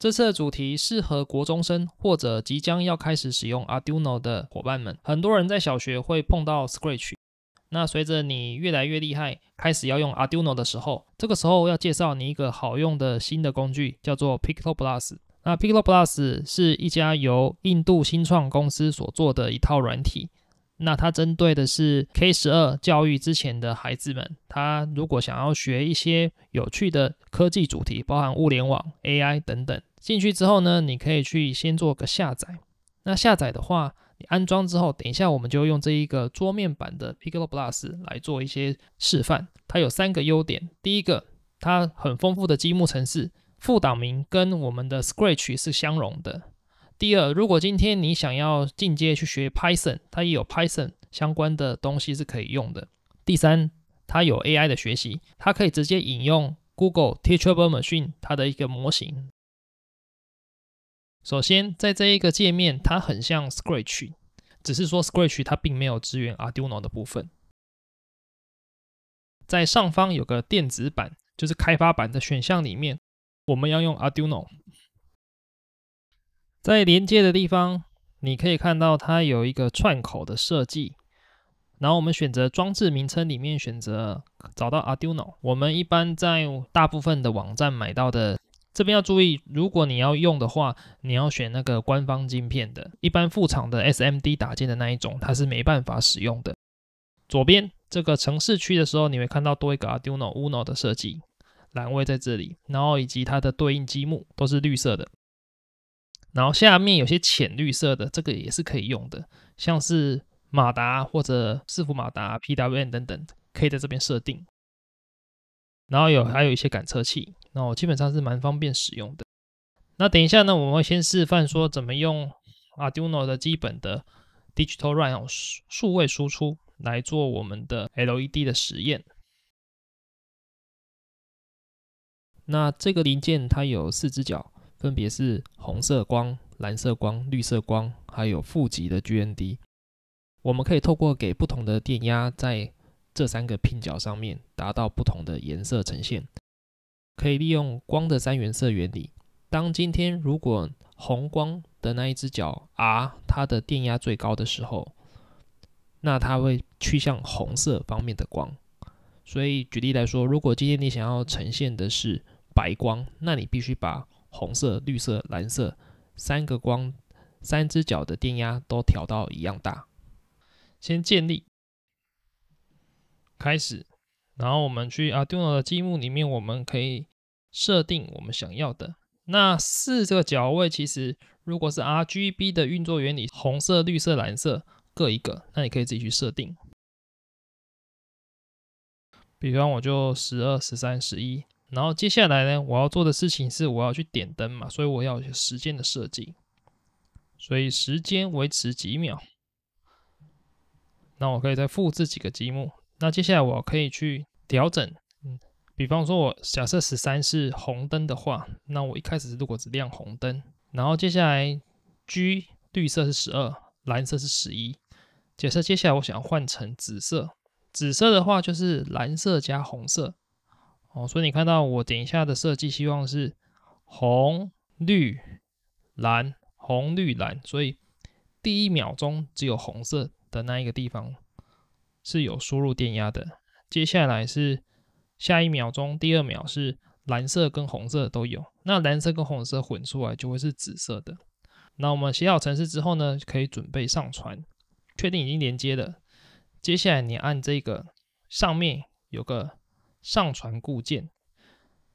这次的主题适合国中生或者即将要开始使用 Arduino 的伙伴们。很多人在小学会碰到 Scratch，那随着你越来越厉害，开始要用 Arduino 的时候，这个时候要介绍你一个好用的新的工具，叫做 Pico Plus。那 Pico Plus 是一家由印度新创公司所做的一套软体，那它针对的是 K12 教育之前的孩子们，他如果想要学一些有趣的科技主题，包含物联网、AI 等等。进去之后呢，你可以去先做个下载。那下载的话，你安装之后，等一下我们就用这一个桌面版的 Pico Plus 来做一些示范。它有三个优点：第一个，它很丰富的积木程式，副档名跟我们的 Scratch 是相容的；第二，如果今天你想要进阶去学 Python，它也有 Python 相关的东西是可以用的；第三，它有 AI 的学习，它可以直接引用 Google Teachable Machine 它的一个模型。首先，在这一个界面，它很像 Scratch，只是说 Scratch 它并没有支援 Arduino 的部分。在上方有个电子版，就是开发版的选项里面，我们要用 Arduino。在连接的地方，你可以看到它有一个串口的设计。然后我们选择装置名称里面选择找到 Arduino。我们一般在大部分的网站买到的。这边要注意，如果你要用的话，你要选那个官方晶片的，一般副厂的 SMD 打件的那一种，它是没办法使用的。左边这个城市区的时候，你会看到多一个 Arduino Uno 的设计，蓝位在这里，然后以及它的对应积木都是绿色的。然后下面有些浅绿色的，这个也是可以用的，像是马达或者伺服马达、PWM 等等，可以在这边设定。然后有还有一些感测器，那我基本上是蛮方便使用的。那等一下呢，我们会先示范说怎么用 Arduino 的基本的 Digital Run 数位输出来做我们的 LED 的实验。那这个零件它有四只脚，分别是红色光、蓝色光、绿色光，还有负极的 GND。我们可以透过给不同的电压在这三个拼角上面达到不同的颜色呈现，可以利用光的三原色原理。当今天如果红光的那一只脚啊，它的电压最高的时候，那它会趋向红色方面的光。所以举例来说，如果今天你想要呈现的是白光，那你必须把红色、绿色、蓝色三个光、三只脚的电压都调到一样大，先建立。开始，然后我们去 Arduino 的积木里面，我们可以设定我们想要的。那四个角位其实如果是 RGB 的运作原理，红色、绿色、蓝色各一个，那你可以自己去设定。比方我就十二、十三、十一。然后接下来呢，我要做的事情是我要去点灯嘛，所以我要时间的设计。所以时间维持几秒，那我可以再复制几个积木。那接下来我可以去调整，嗯，比方说我假设十三是红灯的话，那我一开始如果只亮红灯，然后接下来 G 绿色是十二，蓝色是十一，假设接下来我想换成紫色，紫色的话就是蓝色加红色，哦，所以你看到我等一下的设计希望是红绿蓝红绿蓝，所以第一秒钟只有红色的那一个地方。是有输入电压的。接下来是下一秒钟，第二秒是蓝色跟红色都有。那蓝色跟红色混出来就会是紫色的。那我们写好程式之后呢，可以准备上传。确定已经连接了。接下来你按这个上面有个上传固件。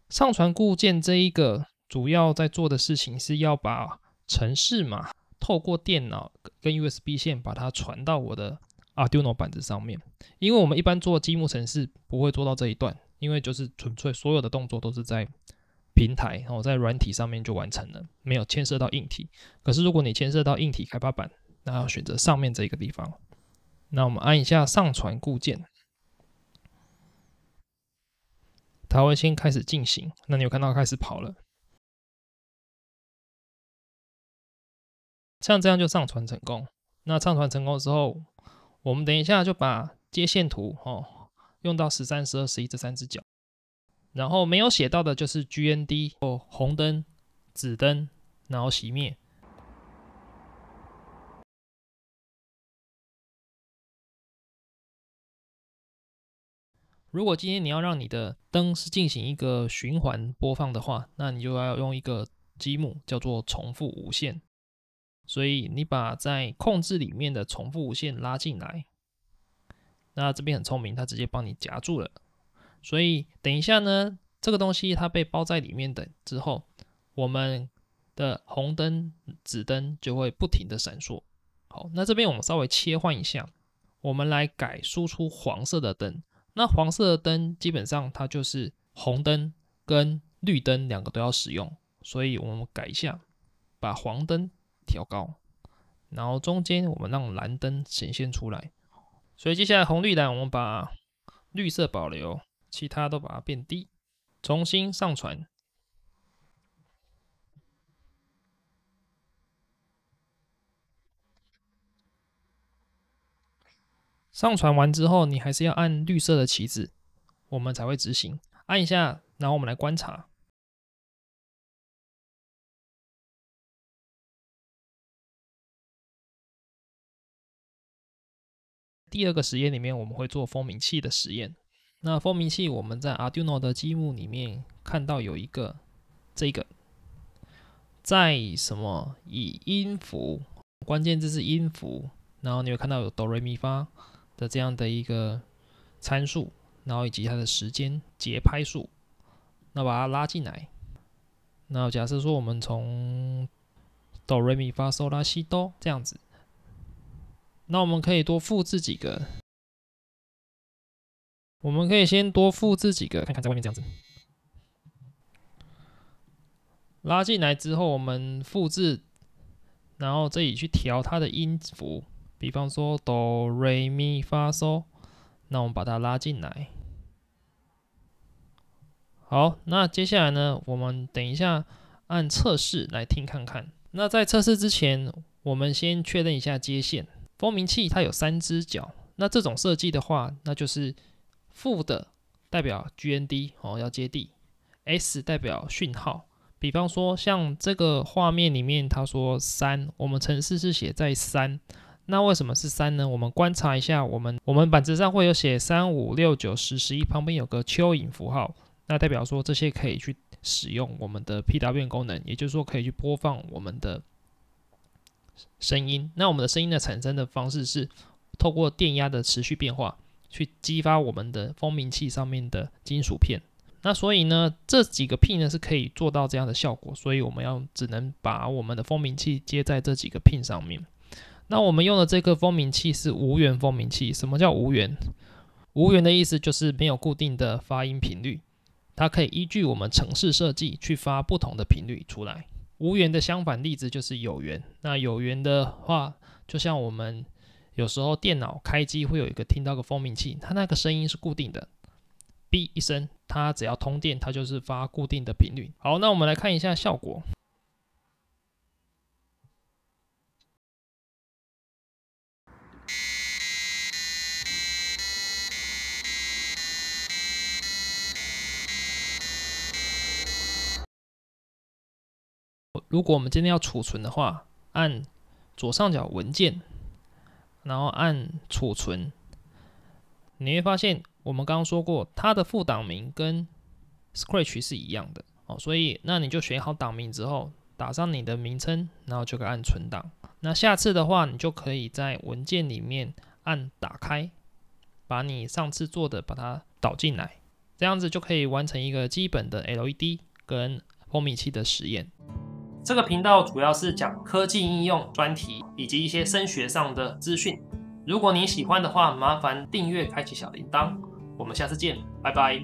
上传固件这一个主要在做的事情是要把程式码透过电脑跟 USB 线把它传到我的。Arduino 板子上面，因为我们一般做积木城市不会做到这一段，因为就是纯粹所有的动作都是在平台，然后在软体上面就完成了，没有牵涉到硬体。可是如果你牵涉到硬体开发板，那要选择上面这个地方，那我们按一下上传固件，它会先开始进行。那你有看到开始跑了，像这样就上传成功。那上传成功之后。我们等一下就把接线图哦，用到十三、十二、十一这三只脚，然后没有写到的就是 GND 哦，红灯、紫灯，然后熄灭。如果今天你要让你的灯是进行一个循环播放的话，那你就要用一个积木叫做重复无限。所以你把在控制里面的重复无线拉进来，那这边很聪明，它直接帮你夹住了。所以等一下呢，这个东西它被包在里面等之后，我们的红灯、紫灯就会不停的闪烁。好，那这边我们稍微切换一下，我们来改输出黄色的灯。那黄色的灯基本上它就是红灯跟绿灯两个都要使用，所以我们改一下，把黄灯。调高，然后中间我们让蓝灯显现出来，所以接下来红绿灯我们把绿色保留，其他都把它变低，重新上传。上传完之后，你还是要按绿色的旗子，我们才会执行。按一下，然后我们来观察。第二个实验里面，我们会做蜂鸣器的实验。那蜂鸣器，我们在 Arduino 的积木里面看到有一个这个，在什么以音符，关键字是音符，然后你会看到有哆瑞咪发的这样的一个参数，然后以及它的时间节拍数。那把它拉进来。那假设说我们从哆瑞咪发嗦啦西哆这样子。那我们可以多复制几个，我们可以先多复制几个，看看在外面这样子。拉进来之后，我们复制，然后这里去调它的音符，比方说哆、瑞、咪、发、嗦。那我们把它拉进来。好，那接下来呢，我们等一下按测试来听看看。那在测试之前，我们先确认一下接线。光明器它有三只脚，那这种设计的话，那就是负的代表 GND 哦，要接地；S 代表讯号。比方说像这个画面里面，他说三，我们程式是写在三，那为什么是三呢？我们观察一下，我们我们板子上会有写三五六九十十一，旁边有个蚯蚓符号，那代表说这些可以去使用我们的 PW 功能，也就是说可以去播放我们的。声音。那我们的声音的产生的方式是透过电压的持续变化去激发我们的蜂鸣器上面的金属片。那所以呢，这几个 pin 呢是可以做到这样的效果。所以我们要只能把我们的蜂鸣器接在这几个 pin 上面。那我们用的这个蜂鸣器是无源蜂鸣器。什么叫无源？无源的意思就是没有固定的发音频率，它可以依据我们程式设计去发不同的频率出来。无缘的相反例子就是有缘。那有缘的话，就像我们有时候电脑开机会有一个听到个蜂鸣器，它那个声音是固定的，哔一声，它只要通电，它就是发固定的频率。好，那我们来看一下效果。如果我们今天要储存的话，按左上角文件，然后按储存。你会发现，我们刚刚说过，它的副档名跟 Scratch 是一样的哦。所以，那你就选好档名之后，打上你的名称，然后就可以按存档。那下次的话，你就可以在文件里面按打开，把你上次做的把它导进来，这样子就可以完成一个基本的 LED 跟风米器的实验。这个频道主要是讲科技应用专题以及一些声学上的资讯。如果你喜欢的话，麻烦订阅、开启小铃铛。我们下次见，拜拜。